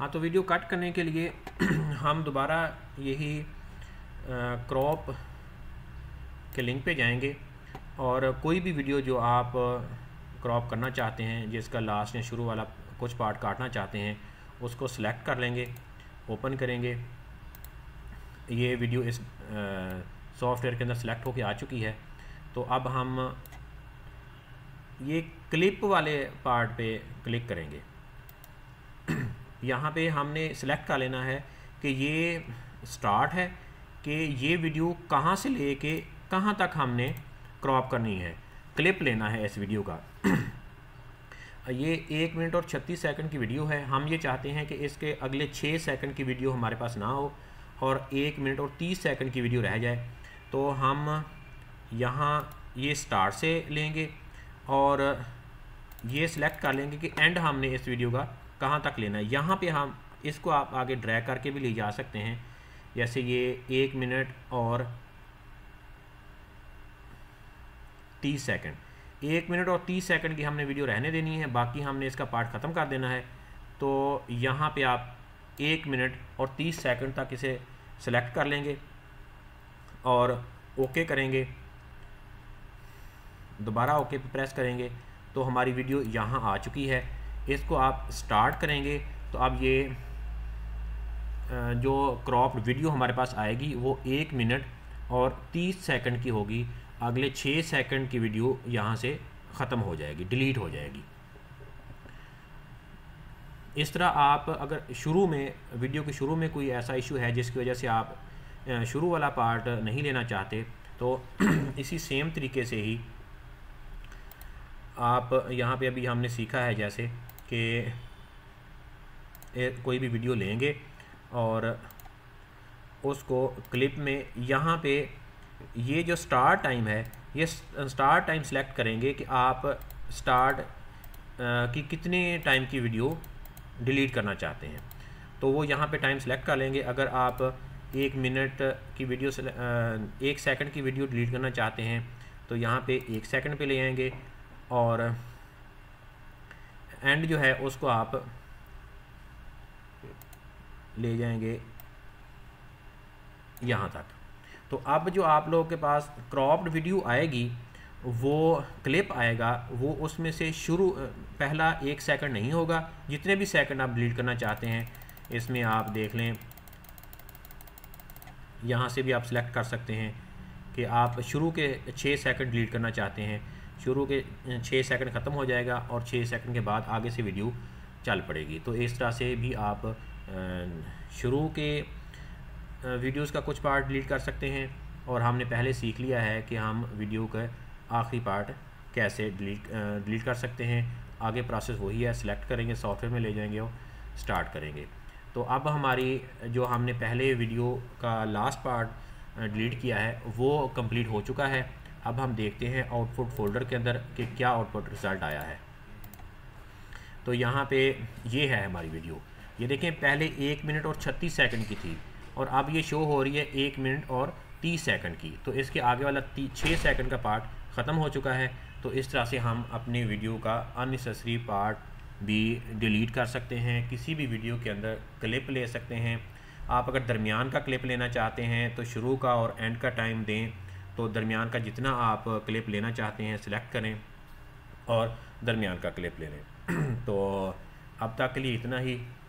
हाँ तो video cut करने के लिए हम दोबारा यही क्रॉप के लिंक पे जाएंगे और कोई भी वीडियो जो आप क्रॉप करना चाहते हैं जिसका लास्ट या शुरू वाला कुछ पार्ट काटना चाहते हैं उसको सिलेक्ट कर लेंगे ओपन करेंगे ये वीडियो इस सॉफ्टवेयर के अंदर सेलेक्ट होके आ चुकी है तो अब हम ये क्लिप वाले पार्ट पे क्लिक करेंगे यहाँ पे हमने सेलेक्ट कर लेना है कि ये स्टार्ट है कि ये वीडियो कहाँ से ले के कहाँ तक हमने क्रॉप करनी है क्लिप लेना है इस वीडियो का ये एक मिनट और छत्तीस सेकंड की वीडियो है हम ये चाहते हैं कि इसके अगले छः सेकंड की वीडियो हमारे पास ना हो और एक मिनट और तीस सेकंड की वीडियो रह जाए तो हम यहाँ ये स्टार्ट से लेंगे और ये सिलेक्ट कर लेंगे कि एंड हमने इस वीडियो का कहाँ तक लेना है यहाँ पे हम इसको आप आगे ड्रैग करके भी ले जा सकते हैं जैसे ये एक मिनट और तीस सेकंड एक मिनट और तीस सेकंड की हमने वीडियो रहने देनी है बाकी हमने इसका पार्ट ख़त्म कर देना है तो यहाँ पे आप एक मिनट और तीस सेकंड तक इसे सेलेक्ट कर लेंगे और ओके करेंगे दोबारा ओके पे प्रेस करेंगे तो हमारी वीडियो यहाँ आ चुकी है इसको आप स्टार्ट करेंगे तो आप ये जो क्रॉप्ड वीडियो हमारे पास आएगी वो एक मिनट और तीस सेकंड की होगी अगले छः सेकंड की वीडियो यहाँ से ख़त्म हो जाएगी डिलीट हो जाएगी इस तरह आप अगर शुरू में वीडियो के शुरू में कोई ऐसा इशू है जिसकी वजह से आप शुरू वाला पार्ट नहीं लेना चाहते तो इसी सेम तरीके से ही आप यहाँ पे अभी हमने सीखा है जैसे कि कोई भी वीडियो लेंगे और उसको क्लिप में यहाँ पे ये जो स्टार्ट टाइम है ये स्टार्ट टाइम सेलेक्ट करेंगे कि आप स्टार्ट की कितने टाइम की वीडियो डिलीट करना चाहते हैं तो वो यहाँ पे टाइम सेलेक्ट कर लेंगे अगर आप एक मिनट की वीडियो से एक सेकंड की वीडियो डिलीट करना चाहते हैं तो यहाँ पे एक सेकंड पे ले आएंगे और एंड जो है उसको आप ले जाएंगे यहाँ तक तो अब जो आप लोगों के पास क्रॉप्ड वीडियो आएगी वो क्लिप आएगा वो उसमें से शुरू पहला एक सेकंड नहीं होगा जितने भी सेकंड आप डिलीट करना चाहते हैं इसमें आप देख लें यहाँ से भी आप सिलेक्ट कर सकते हैं कि आप शुरू के छः सेकंड डिलीट करना चाहते हैं शुरू के छः सेकंड ख़त्म हो जाएगा और छः सेकंड के बाद आगे से वीडियो चल पड़ेगी तो इस तरह से भी आप शुरू के वीडियोस का कुछ पार्ट डिलीट कर सकते हैं और हमने पहले सीख लिया है कि हम वीडियो का आखिरी पार्ट कैसे डिलीट डिलीट कर सकते हैं आगे प्रोसेस वही है सिलेक्ट करेंगे सॉफ्टवेयर में ले जाएंगे और स्टार्ट करेंगे तो अब हमारी जो हमने पहले वीडियो का लास्ट पार्ट डिलीट किया है वो कंप्लीट हो चुका है अब हम देखते हैं आउटपुट फोल्डर के अंदर कि क्या आउटपुट रिज़ल्ट आया है तो यहाँ पे ये है हमारी वीडियो ये देखें पहले एक मिनट और छत्तीस सेकंड की थी और अब ये शो हो रही है एक मिनट और तीस सेकंड की तो इसके आगे वाला छः सेकंड का पार्ट ख़त्म हो चुका है तो इस तरह से हम अपने वीडियो का अननेसेसरी पार्ट भी डिलीट कर सकते हैं किसी भी वीडियो के अंदर क्लिप ले सकते हैं आप अगर दरमियान का क्लिप लेना चाहते हैं तो शुरू का और एंड का टाइम दें तो दरमियान का जितना आप क्लिप लेना चाहते हैं सिलेक्ट करें और दरमियान का क्लिप ले लें तो अब तक के लिए इतना ही